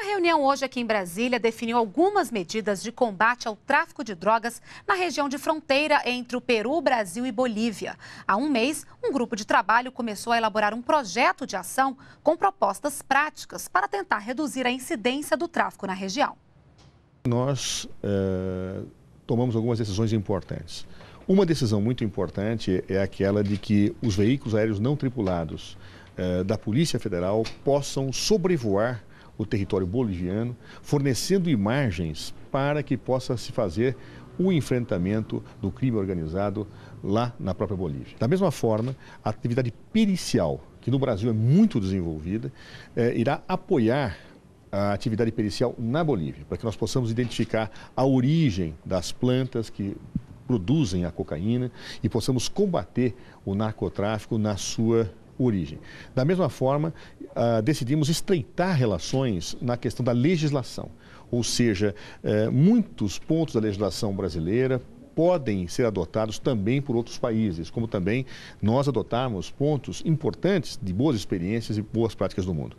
Uma reunião hoje aqui em Brasília definiu algumas medidas de combate ao tráfico de drogas na região de fronteira entre o Peru, Brasil e Bolívia. Há um mês, um grupo de trabalho começou a elaborar um projeto de ação com propostas práticas para tentar reduzir a incidência do tráfico na região. Nós eh, tomamos algumas decisões importantes. Uma decisão muito importante é aquela de que os veículos aéreos não tripulados eh, da Polícia Federal possam sobrevoar o território boliviano, fornecendo imagens para que possa se fazer o enfrentamento do crime organizado lá na própria Bolívia. Da mesma forma, a atividade pericial, que no Brasil é muito desenvolvida, eh, irá apoiar a atividade pericial na Bolívia, para que nós possamos identificar a origem das plantas que produzem a cocaína e possamos combater o narcotráfico na sua origem. Da mesma forma, uh, decidimos estreitar relações na questão da legislação, ou seja, uh, muitos pontos da legislação brasileira, podem ser adotados também por outros países, como também nós adotarmos pontos importantes de boas experiências e boas práticas do mundo.